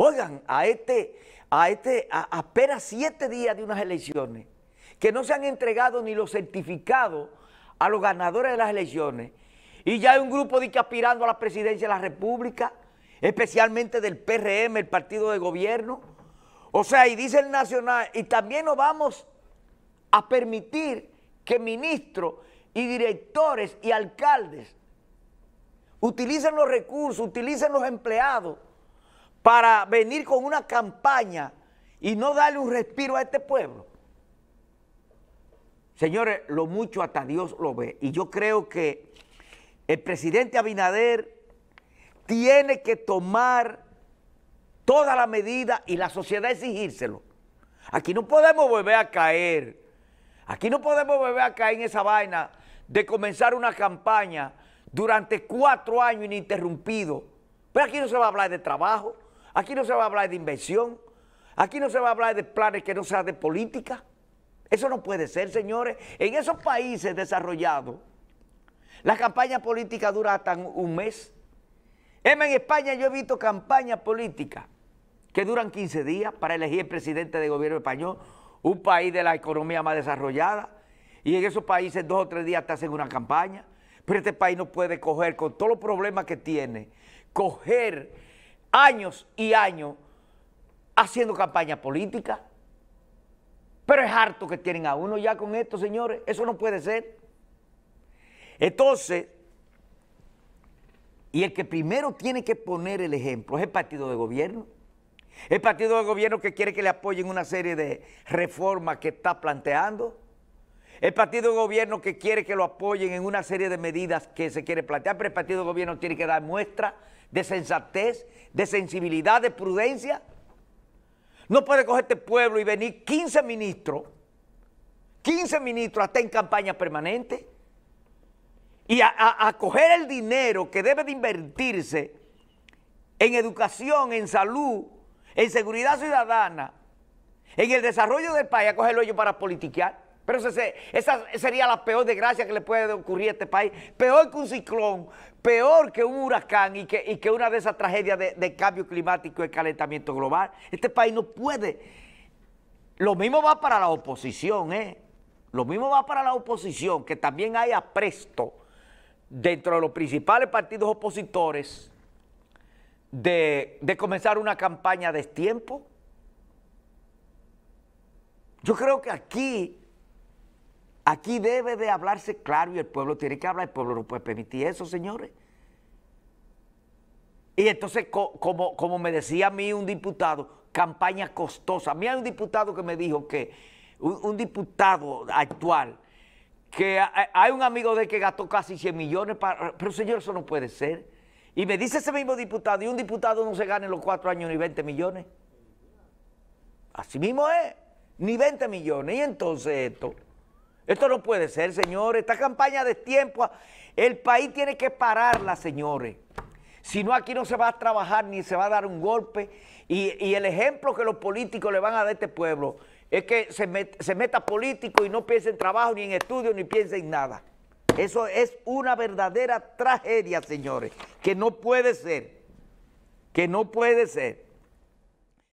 Oigan, a este, a este, a, apenas siete días de unas elecciones, que no se han entregado ni los certificados a los ganadores de las elecciones, y ya hay un grupo de que aspirando a la presidencia de la República, especialmente del PRM, el partido de gobierno. O sea, y dice el Nacional, y también no vamos a permitir que ministros y directores y alcaldes utilicen los recursos, utilicen los empleados para venir con una campaña y no darle un respiro a este pueblo. Señores, lo mucho hasta Dios lo ve. Y yo creo que el presidente Abinader tiene que tomar toda la medida y la sociedad exigírselo. Aquí no podemos volver a caer. Aquí no podemos volver a caer en esa vaina de comenzar una campaña durante cuatro años ininterrumpido. Pero aquí no se va a hablar de trabajo. Aquí no se va a hablar de inversión. Aquí no se va a hablar de planes que no sean de política. Eso no puede ser, señores. En esos países desarrollados, la campaña política dura hasta un mes. En España yo he visto campañas políticas que duran 15 días para elegir el presidente del gobierno español, un país de la economía más desarrollada, y en esos países dos o tres días te hacen una campaña. Pero este país no puede coger, con todos los problemas que tiene, coger años y años haciendo campaña política. Pero es harto que tienen a uno ya con esto, señores. Eso no puede ser. Entonces, y el que primero tiene que poner el ejemplo es el partido de gobierno. El partido de gobierno que quiere que le apoyen una serie de reformas que está planteando. El partido de gobierno que quiere que lo apoyen en una serie de medidas que se quiere plantear, pero el partido de gobierno tiene que dar muestra de sensatez, de sensibilidad, de prudencia. No puede coger este pueblo y venir 15 ministros, 15 ministros hasta en campaña permanente, y a, coger el dinero que debe de invertirse en educación, en salud, en seguridad ciudadana, en el desarrollo del país, a cogerlo ellos para politiquear. Pero esa sería la peor desgracia que le puede ocurrir a este país. Peor que un ciclón, peor que un huracán y que, que una de esas tragedias de, cambio climático y calentamiento global. Este país no puede. Lo mismo va para la oposición, ¿eh? Lo mismo va para la oposición, que también hay apresto dentro de los principales partidos opositores de, de comenzar una campaña de tiempo. Yo creo que aquí Aquí debe de hablarse claro y el pueblo tiene que hablar, el pueblo no puede permitir eso, señores. Y entonces, como, me decía a mí un diputado, campaña costosa. A mí hay un diputado que me dijo que, un, diputado actual, que hay un amigo de él que gastó casi 100 millones para... Pero señor, eso no puede ser. Y me dice ese mismo diputado, y un diputado no se gana en los cuatro años ni 20 millones. Así mismo es, ni 20 millones. Y entonces esto... Esto no puede ser, señores. Esta campaña de tiempo, el país tiene que pararla, señores. Si no, aquí no se va a trabajar ni se va a dar un golpe. Y, el ejemplo que los políticos le van a dar a este pueblo es que se, meta político y no piense en trabajo, ni en estudio, ni piense en nada. Eso es una verdadera tragedia, señores, que no puede ser, que no puede ser.